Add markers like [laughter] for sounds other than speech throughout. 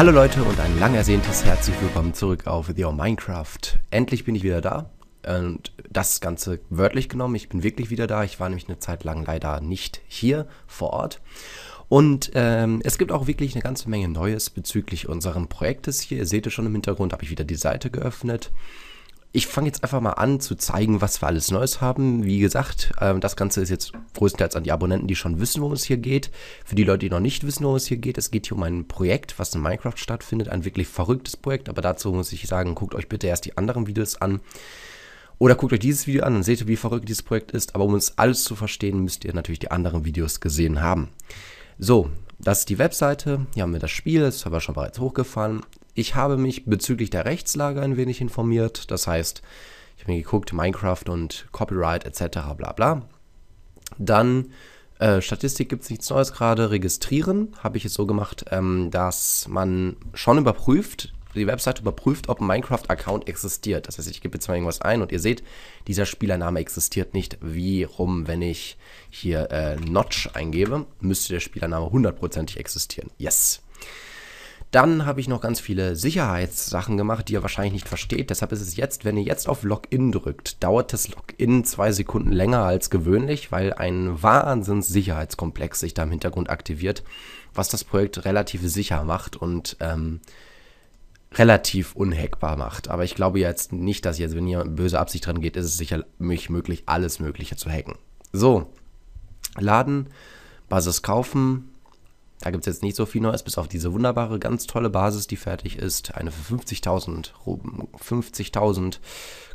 Hallo Leute und ein lang ersehntes herzlich willkommen zurück auf The Minecraft. Endlich bin ich wieder da und das Ganze wörtlich genommen. Ich bin wirklich wieder da. Ich war nämlich eine Zeit lang leider nicht hier vor Ort. Und ähm, es gibt auch wirklich eine ganze Menge Neues bezüglich unseren Projektes hier. Ihr seht es schon im Hintergrund, habe ich wieder die Seite geöffnet ich fange jetzt einfach mal an zu zeigen, was wir alles Neues haben. Wie gesagt, ähm, das Ganze ist jetzt größtenteils an die Abonnenten, die schon wissen, worum es hier geht. Für die Leute, die noch nicht wissen, worum es hier geht, es geht hier um ein Projekt, was in Minecraft stattfindet. Ein wirklich verrücktes Projekt, aber dazu muss ich sagen, guckt euch bitte erst die anderen Videos an. Oder guckt euch dieses Video an und seht, wie verrückt dieses Projekt ist. Aber um uns alles zu verstehen, müsst ihr natürlich die anderen Videos gesehen haben. So, das ist die Webseite. Hier haben wir das Spiel, das haben wir schon bereits hochgefahren. Ich habe mich bezüglich der Rechtslage ein wenig informiert. Das heißt, ich habe mir geguckt, Minecraft und Copyright etc. bla bla. Dann äh, Statistik gibt es nichts Neues gerade. Registrieren habe ich es so gemacht, ähm, dass man schon überprüft, die Webseite überprüft, ob ein Minecraft-Account existiert. Das heißt, ich gebe jetzt mal irgendwas ein und ihr seht, dieser Spielername existiert nicht. Wie rum, wenn ich hier äh, Notch eingebe, müsste der Spielername hundertprozentig existieren. Yes. Dann habe ich noch ganz viele Sicherheitssachen gemacht, die ihr wahrscheinlich nicht versteht. Deshalb ist es jetzt, wenn ihr jetzt auf Login drückt, dauert das Login zwei Sekunden länger als gewöhnlich, weil ein Wahnsinns-Sicherheitskomplex sich da im Hintergrund aktiviert, was das Projekt relativ sicher macht und ähm, relativ unhackbar macht. Aber ich glaube jetzt nicht, dass jetzt, wenn ihr böse Absicht dran geht, ist es sicherlich möglich, alles Mögliche zu hacken. So, laden, Basis kaufen, da gibt es jetzt nicht so viel Neues, bis auf diese wunderbare, ganz tolle Basis, die fertig ist. Eine für 50.000 50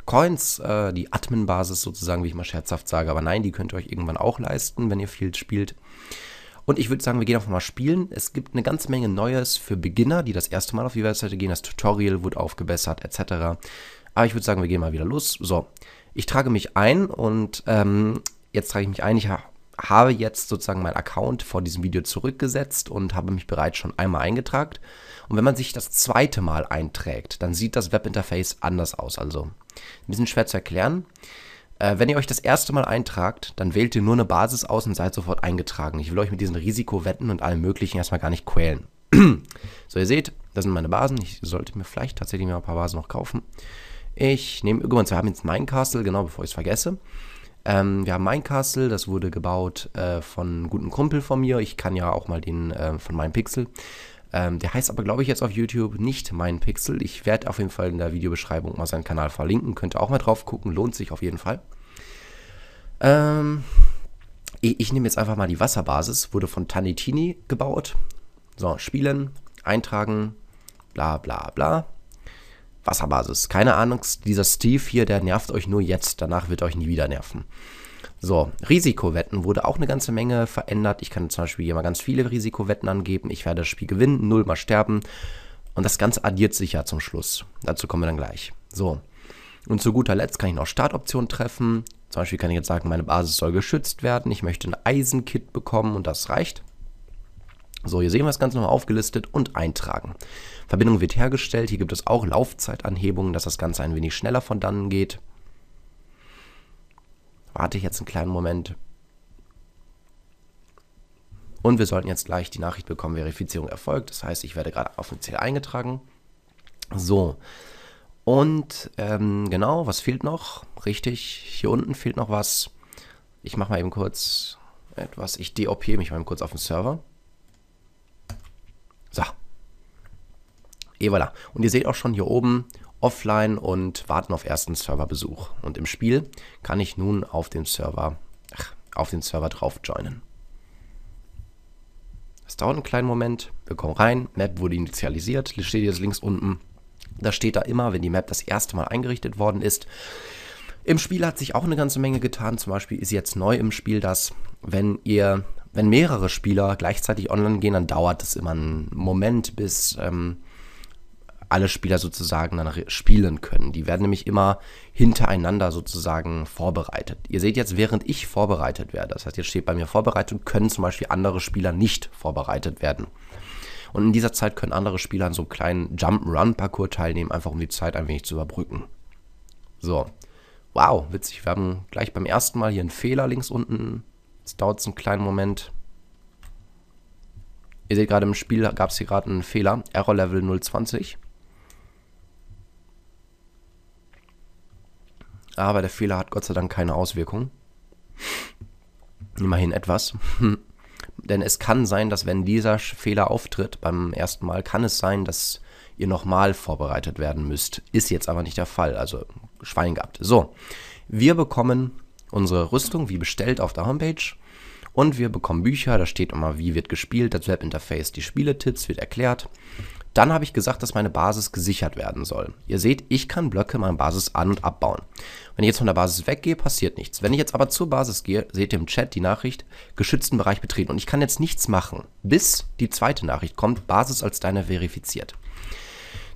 Coins, äh, die Admin-Basis sozusagen, wie ich mal scherzhaft sage. Aber nein, die könnt ihr euch irgendwann auch leisten, wenn ihr viel spielt. Und ich würde sagen, wir gehen auch mal spielen. Es gibt eine ganze Menge Neues für Beginner, die das erste Mal auf die Webseite gehen. Das Tutorial wurde aufgebessert, etc. Aber ich würde sagen, wir gehen mal wieder los. So, ich trage mich ein und ähm, jetzt trage ich mich ein. Ich habe jetzt sozusagen meinen Account vor diesem Video zurückgesetzt und habe mich bereits schon einmal eingetragen. Und wenn man sich das zweite Mal einträgt, dann sieht das Webinterface anders aus. Also ein bisschen schwer zu erklären. Äh, wenn ihr euch das erste Mal eintragt, dann wählt ihr nur eine Basis aus und seid sofort eingetragen. Ich will euch mit diesen Risikowetten und allem Möglichen erstmal gar nicht quälen. [clears throat] so, ihr seht, das sind meine Basen. Ich sollte mir vielleicht tatsächlich mal ein paar Basen noch kaufen. Ich nehme irgendwann, wir haben jetzt Minecastle, genau bevor ich es vergesse. Ähm, wir haben mein Castle, das wurde gebaut äh, von einem guten Kumpel von mir. Ich kann ja auch mal den äh, von meinem Pixel. Ähm, der heißt aber, glaube ich, jetzt auf YouTube nicht mein Pixel. Ich werde auf jeden Fall in der Videobeschreibung mal seinen Kanal verlinken. Könnt ihr auch mal drauf gucken, lohnt sich auf jeden Fall. Ähm, ich, ich nehme jetzt einfach mal die Wasserbasis, wurde von Tanitini gebaut. So, spielen, eintragen, bla bla bla. Wasserbasis. Keine Ahnung, dieser Steve hier, der nervt euch nur jetzt, danach wird euch nie wieder nerven. So, Risikowetten wurde auch eine ganze Menge verändert. Ich kann zum Beispiel hier mal ganz viele Risikowetten angeben. Ich werde das Spiel gewinnen, null mal sterben. Und das Ganze addiert sich ja zum Schluss. Dazu kommen wir dann gleich. So. Und zu guter Letzt kann ich noch Startoptionen treffen. Zum Beispiel kann ich jetzt sagen, meine Basis soll geschützt werden. Ich möchte ein Eisenkit bekommen und das reicht. So, hier sehen wir das Ganze nochmal aufgelistet und eintragen. Verbindung wird hergestellt. Hier gibt es auch Laufzeitanhebungen, dass das Ganze ein wenig schneller von dannen geht. Warte ich jetzt einen kleinen Moment. Und wir sollten jetzt gleich die Nachricht bekommen, Verifizierung erfolgt. Das heißt, ich werde gerade offiziell eingetragen. So. Und ähm, genau, was fehlt noch? Richtig, hier unten fehlt noch was. Ich mache mal eben kurz etwas. Ich deopiere mich mal eben kurz auf den Server. Et eh, voilà. Und ihr seht auch schon hier oben offline und warten auf ersten Serverbesuch. Und im Spiel kann ich nun auf den Server, ach, auf den Server drauf joinen. Das dauert einen kleinen Moment. Wir kommen rein. Map wurde initialisiert. Steht jetzt links unten. Da steht da immer, wenn die Map das erste Mal eingerichtet worden ist. Im Spiel hat sich auch eine ganze Menge getan. Zum Beispiel ist jetzt neu im Spiel, dass wenn ihr, wenn mehrere Spieler gleichzeitig online gehen, dann dauert es immer einen Moment, bis ähm, alle Spieler sozusagen dann spielen können. Die werden nämlich immer hintereinander sozusagen vorbereitet. Ihr seht jetzt, während ich vorbereitet werde, das heißt, jetzt steht bei mir Vorbereitung, können zum Beispiel andere Spieler nicht vorbereitet werden. Und in dieser Zeit können andere Spieler an so einem kleinen Jump-Run-Parcours teilnehmen, einfach um die Zeit ein wenig zu überbrücken. So. Wow, witzig. Wir haben gleich beim ersten Mal hier einen Fehler links unten. Jetzt dauert es einen kleinen Moment. Ihr seht gerade im Spiel gab es hier gerade einen Fehler. Error Level 020. Aber der Fehler hat Gott sei Dank keine Auswirkung. Immerhin etwas. [laughs] Denn es kann sein, dass wenn dieser Fehler auftritt beim ersten Mal, kann es sein, dass ihr nochmal vorbereitet werden müsst. Ist jetzt aber nicht der Fall. Also Schwein gehabt. So, wir bekommen unsere Rüstung wie bestellt auf der Homepage. Und wir bekommen Bücher, da steht immer, wie wird gespielt, das Webinterface, die Spieletipps wird erklärt. Dann habe ich gesagt, dass meine Basis gesichert werden soll. Ihr seht, ich kann Blöcke meiner Basis an- und abbauen. Wenn ich jetzt von der Basis weggehe, passiert nichts. Wenn ich jetzt aber zur Basis gehe, seht ihr im Chat die Nachricht, geschützten Bereich betreten. Und ich kann jetzt nichts machen, bis die zweite Nachricht kommt, Basis als deine verifiziert.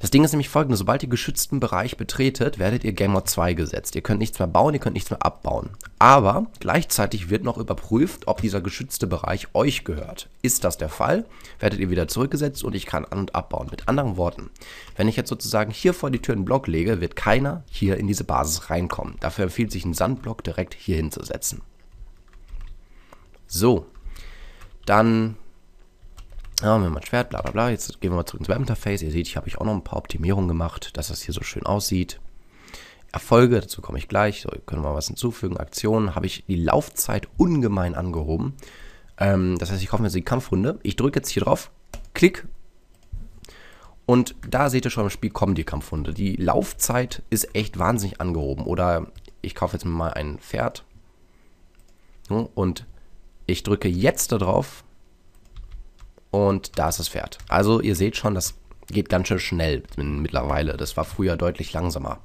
Das Ding ist nämlich folgendes, sobald ihr geschützten Bereich betretet, werdet ihr Game Mode 2 gesetzt. Ihr könnt nichts mehr bauen, ihr könnt nichts mehr abbauen. Aber gleichzeitig wird noch überprüft, ob dieser geschützte Bereich euch gehört. Ist das der Fall, werdet ihr wieder zurückgesetzt und ich kann an- und abbauen. Mit anderen Worten, wenn ich jetzt sozusagen hier vor die Tür einen Block lege, wird keiner hier in diese Basis reinkommen. Dafür empfiehlt sich ein Sandblock direkt hier hinzusetzen. So, dann ja, und wenn Schwert, bla bla bla. Jetzt gehen wir mal zurück ins Webinterface. Ihr seht, ich habe ich auch noch ein paar Optimierungen gemacht, dass das hier so schön aussieht. Erfolge, dazu komme ich gleich. So, können wir was hinzufügen. Aktionen habe ich die Laufzeit ungemein angehoben. Ähm, das heißt, ich kaufe mir jetzt die Kampfrunde. Ich drücke jetzt hier drauf, klick. Und da seht ihr schon im Spiel kommen die Kampfhunde. Die Laufzeit ist echt wahnsinnig angehoben. Oder ich kaufe jetzt mal ein Pferd. Und ich drücke jetzt da drauf und da ist das Pferd. Also ihr seht schon, das geht ganz schön schnell mittlerweile. Das war früher deutlich langsamer.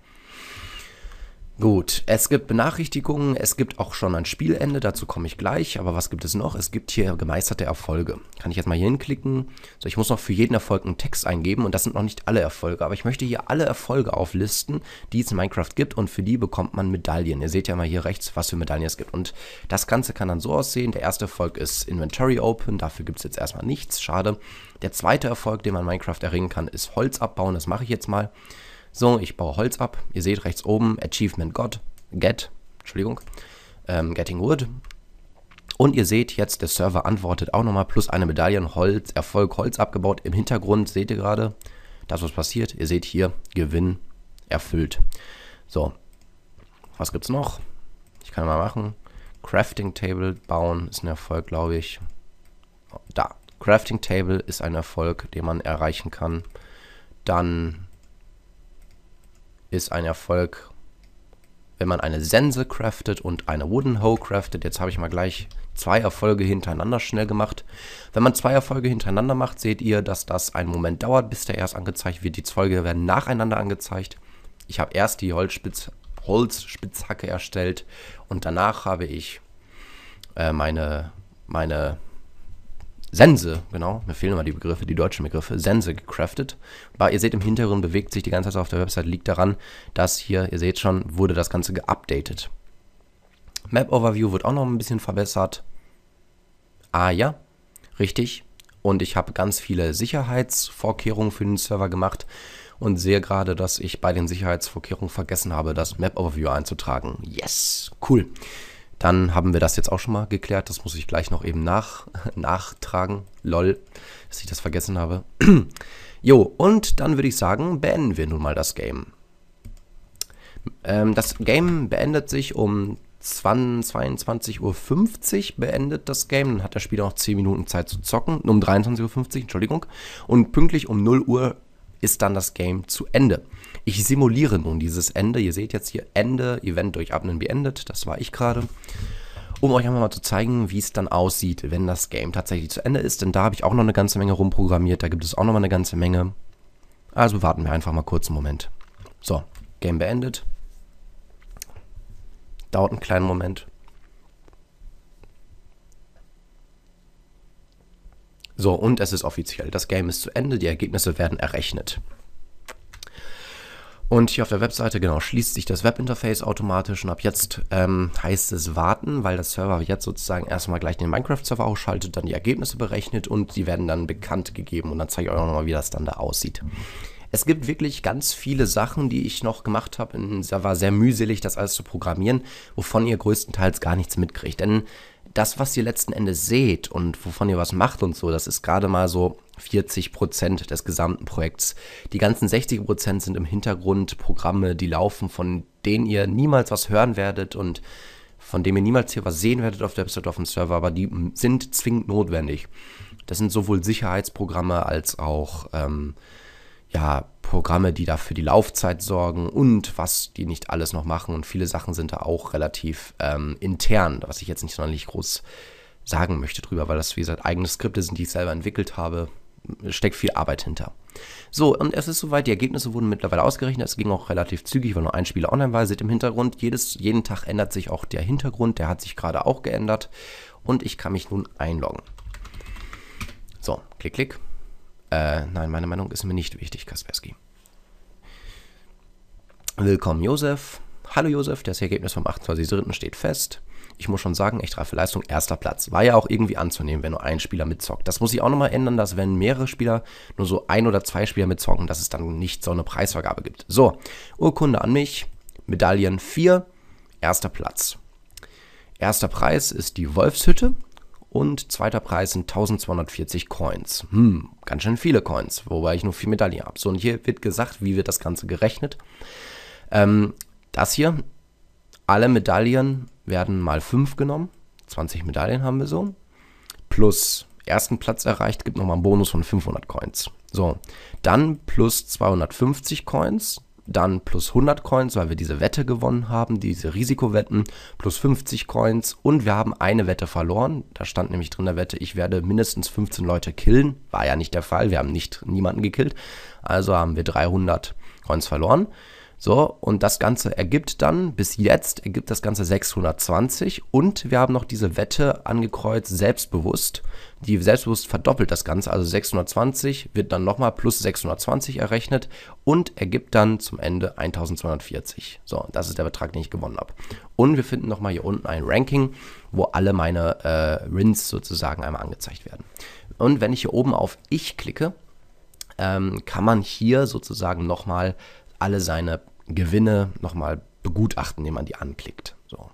Gut, es gibt Benachrichtigungen, es gibt auch schon ein Spielende, dazu komme ich gleich, aber was gibt es noch? Es gibt hier gemeisterte Erfolge. Kann ich jetzt mal hier hinklicken? So, ich muss noch für jeden Erfolg einen Text eingeben und das sind noch nicht alle Erfolge, aber ich möchte hier alle Erfolge auflisten, die es in Minecraft gibt und für die bekommt man Medaillen. Ihr seht ja mal hier rechts, was für Medaillen es gibt und das Ganze kann dann so aussehen. Der erste Erfolg ist Inventory Open, dafür gibt es jetzt erstmal nichts, schade. Der zweite Erfolg, den man in Minecraft erringen kann, ist Holz abbauen, das mache ich jetzt mal. So, ich baue Holz ab. Ihr seht rechts oben Achievement God, Get, Entschuldigung, ähm, Getting Wood. Und ihr seht jetzt, der Server antwortet auch nochmal plus eine Medaille, Holz, Erfolg, Holz abgebaut. Im Hintergrund seht ihr gerade, das was passiert. Ihr seht hier, Gewinn erfüllt. So, was gibt's noch? Ich kann mal machen. Crafting Table bauen ist ein Erfolg, glaube ich. Da, Crafting Table ist ein Erfolg, den man erreichen kann. Dann ist ein Erfolg, wenn man eine Sense craftet und eine Wooden Hoe craftet. Jetzt habe ich mal gleich zwei Erfolge hintereinander schnell gemacht. Wenn man zwei Erfolge hintereinander macht, seht ihr, dass das einen Moment dauert, bis der erst angezeigt wird. Die Zeuge werden nacheinander angezeigt. Ich habe erst die Holzspitz, Holzspitzhacke erstellt und danach habe ich äh, meine, meine Sense, genau, mir fehlen immer die Begriffe, die deutschen Begriffe, Sense gecraftet. Aber ihr seht im Hintergrund bewegt sich die ganze Zeit auf der Website, liegt daran, dass hier, ihr seht schon, wurde das Ganze geupdatet. Map Overview wird auch noch ein bisschen verbessert. Ah ja, richtig. Und ich habe ganz viele Sicherheitsvorkehrungen für den Server gemacht und sehe gerade, dass ich bei den Sicherheitsvorkehrungen vergessen habe, das Map Overview einzutragen. Yes, cool. Dann haben wir das jetzt auch schon mal geklärt. Das muss ich gleich noch eben nach, [laughs] nachtragen. Lol, dass ich das vergessen habe. [clears throat] jo, und dann würde ich sagen, beenden wir nun mal das Game. Ähm, das Game beendet sich um 22.50 Uhr beendet das Game. Dann hat der Spieler noch 10 Minuten Zeit zu zocken. Um 23.50 Uhr, Entschuldigung. Und pünktlich um 0 Uhr ist dann das Game zu Ende. Ich simuliere nun dieses Ende. Ihr seht jetzt hier Ende, Event durch Abnen beendet. Das war ich gerade. Um euch einfach mal zu zeigen, wie es dann aussieht, wenn das Game tatsächlich zu Ende ist. Denn da habe ich auch noch eine ganze Menge rumprogrammiert. Da gibt es auch noch mal eine ganze Menge. Also warten wir einfach mal kurz einen Moment. So, Game beendet. Dauert einen kleinen Moment. So, und es ist offiziell. Das Game ist zu Ende, die Ergebnisse werden errechnet. Und hier auf der Webseite, genau, schließt sich das Webinterface automatisch und ab jetzt ähm, heißt es warten, weil der Server jetzt sozusagen erstmal gleich den Minecraft-Server ausschaltet, dann die Ergebnisse berechnet und die werden dann bekannt gegeben und dann zeige ich euch auch nochmal, wie das dann da aussieht. Es gibt wirklich ganz viele Sachen, die ich noch gemacht habe. Es war sehr mühselig, das alles zu programmieren, wovon ihr größtenteils gar nichts mitkriegt. Denn das, was ihr letzten Endes seht und wovon ihr was macht und so, das ist gerade mal so 40 Prozent des gesamten Projekts. Die ganzen 60 Prozent sind im Hintergrund Programme, die laufen, von denen ihr niemals was hören werdet und von denen ihr niemals hier was sehen werdet auf der Website, auf dem Server, aber die sind zwingend notwendig. Das sind sowohl Sicherheitsprogramme als auch ähm, ja, Programme, die dafür die Laufzeit sorgen und was die nicht alles noch machen. Und viele Sachen sind da auch relativ ähm, intern, was ich jetzt nicht sonderlich groß sagen möchte drüber, weil das, wie gesagt, eigene Skripte sind, die ich selber entwickelt habe, steckt viel Arbeit hinter. So, und es ist soweit, die Ergebnisse wurden mittlerweile ausgerechnet. Es ging auch relativ zügig, weil nur ein Spieler online war. Seht im Hintergrund, jedes, jeden Tag ändert sich auch der Hintergrund. Der hat sich gerade auch geändert. Und ich kann mich nun einloggen. So, klick, klick. Äh, nein, meine Meinung ist mir nicht wichtig, Kaspersky. Willkommen, Josef. Hallo Josef, das Ergebnis vom 28.3. steht fest. Ich muss schon sagen, echt reife Leistung, erster Platz. War ja auch irgendwie anzunehmen, wenn nur ein Spieler mitzockt. Das muss ich auch nochmal ändern, dass wenn mehrere Spieler nur so ein oder zwei Spieler mitzocken, dass es dann nicht so eine Preisvergabe gibt. So, Urkunde an mich, Medaillen 4, erster Platz. Erster Preis ist die Wolfshütte und zweiter Preis sind 1240 Coins. Hm, ganz schön viele Coins, wobei ich nur vier Medaillen habe. So, und hier wird gesagt, wie wird das Ganze gerechnet. Ähm, das hier, alle Medaillen werden mal 5 genommen. 20 Medaillen haben wir so. Plus ersten Platz erreicht, gibt nochmal einen Bonus von 500 Coins. So, dann plus 250 Coins, dann plus 100 Coins, weil wir diese Wette gewonnen haben, diese Risikowetten, plus 50 Coins und wir haben eine Wette verloren. Da stand nämlich drin der Wette, ich werde mindestens 15 Leute killen. War ja nicht der Fall, wir haben nicht niemanden gekillt. Also haben wir 300 Coins verloren. So, und das Ganze ergibt dann, bis jetzt ergibt das Ganze 620 und wir haben noch diese Wette angekreuzt, selbstbewusst. Die selbstbewusst verdoppelt das Ganze, also 620 wird dann nochmal plus 620 errechnet und ergibt dann zum Ende 1240. So, das ist der Betrag, den ich gewonnen habe. Und wir finden nochmal hier unten ein Ranking, wo alle meine äh, Rins sozusagen einmal angezeigt werden. Und wenn ich hier oben auf Ich klicke, ähm, kann man hier sozusagen nochmal alle seine Gewinne nochmal begutachten, indem man die anklickt. So.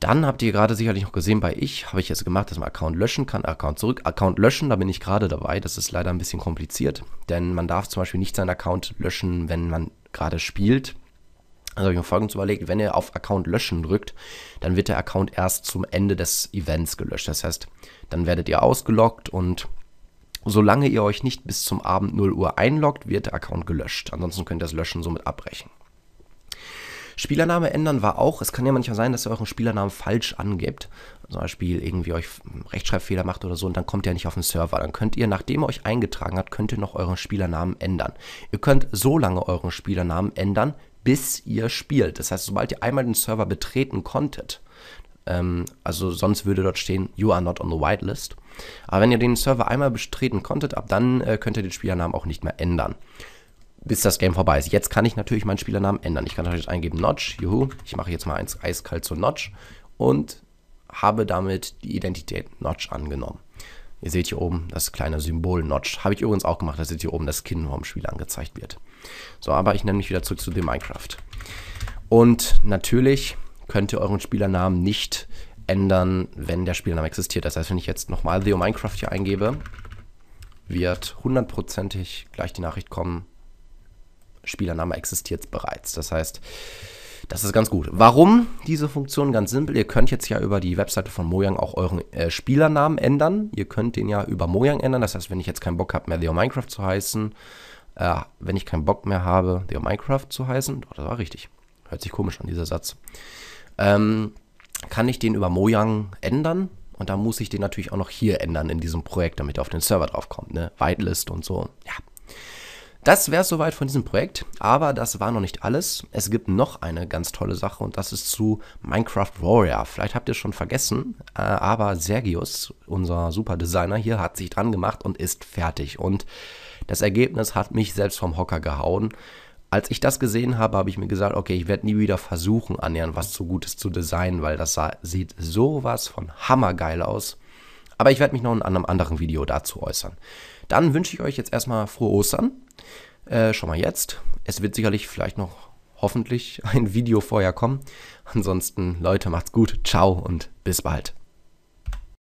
Dann habt ihr gerade sicherlich noch gesehen, bei ich habe ich jetzt gemacht, dass man Account löschen kann, Account zurück, Account löschen, da bin ich gerade dabei. Das ist leider ein bisschen kompliziert, denn man darf zum Beispiel nicht seinen Account löschen, wenn man gerade spielt. Also habe ich mir folgendes überlegt, wenn ihr auf Account löschen drückt, dann wird der Account erst zum Ende des Events gelöscht. Das heißt, dann werdet ihr ausgeloggt und Solange ihr euch nicht bis zum Abend 0 Uhr einloggt, wird der Account gelöscht. Ansonsten könnt ihr das Löschen somit abbrechen. Spielername ändern war auch, es kann ja manchmal sein, dass ihr euren Spielernamen falsch angebt. Zum Beispiel irgendwie euch Rechtschreibfehler macht oder so und dann kommt ihr nicht auf den Server. Dann könnt ihr, nachdem ihr euch eingetragen habt, könnt ihr noch euren Spielernamen ändern. Ihr könnt so lange euren Spielernamen ändern, bis ihr spielt. Das heißt, sobald ihr einmal den Server betreten konntet, ähm, also sonst würde dort stehen, you are not on the whitelist. Aber wenn ihr den Server einmal bestreten konntet, ab dann äh, könnt ihr den Spielernamen auch nicht mehr ändern. Bis das Game vorbei ist. Jetzt kann ich natürlich meinen Spielernamen ändern. Ich kann natürlich eingeben Notch, juhu. Ich mache jetzt mal eins eiskalt zu Notch und habe damit die Identität Notch angenommen. Ihr seht hier oben das kleine Symbol Notch. Habe ich übrigens auch gemacht, dass jetzt hier oben das Kinn vom Spiel angezeigt wird. So, aber ich nenne mich wieder zurück zu dem Minecraft. Und natürlich könnt ihr euren Spielernamen nicht ändern, wenn der Spielername existiert. Das heißt, wenn ich jetzt nochmal Theo Minecraft hier eingebe, wird hundertprozentig gleich die Nachricht kommen, Spielername existiert bereits. Das heißt, das ist ganz gut. Warum diese Funktion? Ganz simpel. Ihr könnt jetzt ja über die Webseite von Mojang auch euren äh, Spielernamen ändern. Ihr könnt den ja über Mojang ändern. Das heißt, wenn ich jetzt keinen Bock habe, mehr Theo Minecraft zu heißen, äh, wenn ich keinen Bock mehr habe, Theo Minecraft zu heißen, doch, das war richtig. Hört sich komisch an, dieser Satz ähm, kann ich den über Mojang ändern. Und dann muss ich den natürlich auch noch hier ändern in diesem Projekt, damit er auf den Server draufkommt. Ne? Whitelist und so. Ja. Das wäre es soweit von diesem Projekt, aber das war noch nicht alles. Es gibt noch eine ganz tolle Sache und das ist zu Minecraft Warrior. Vielleicht habt ihr es schon vergessen, äh, aber Sergius, unser super Designer hier, hat sich dran gemacht und ist fertig. Und das Ergebnis hat mich selbst vom Hocker gehauen als ich das gesehen habe, habe ich mir gesagt, okay, ich werde nie wieder versuchen, annähernd was zu Gutes zu designen, weil das sah, sieht sowas von hammergeil aus. Aber ich werde mich noch in einem anderen Video dazu äußern. Dann wünsche ich euch jetzt erstmal frohe Ostern. Äh, schon mal jetzt. Es wird sicherlich vielleicht noch hoffentlich [laughs] ein Video vorher kommen. Ansonsten, Leute, macht's gut. Ciao und bis bald.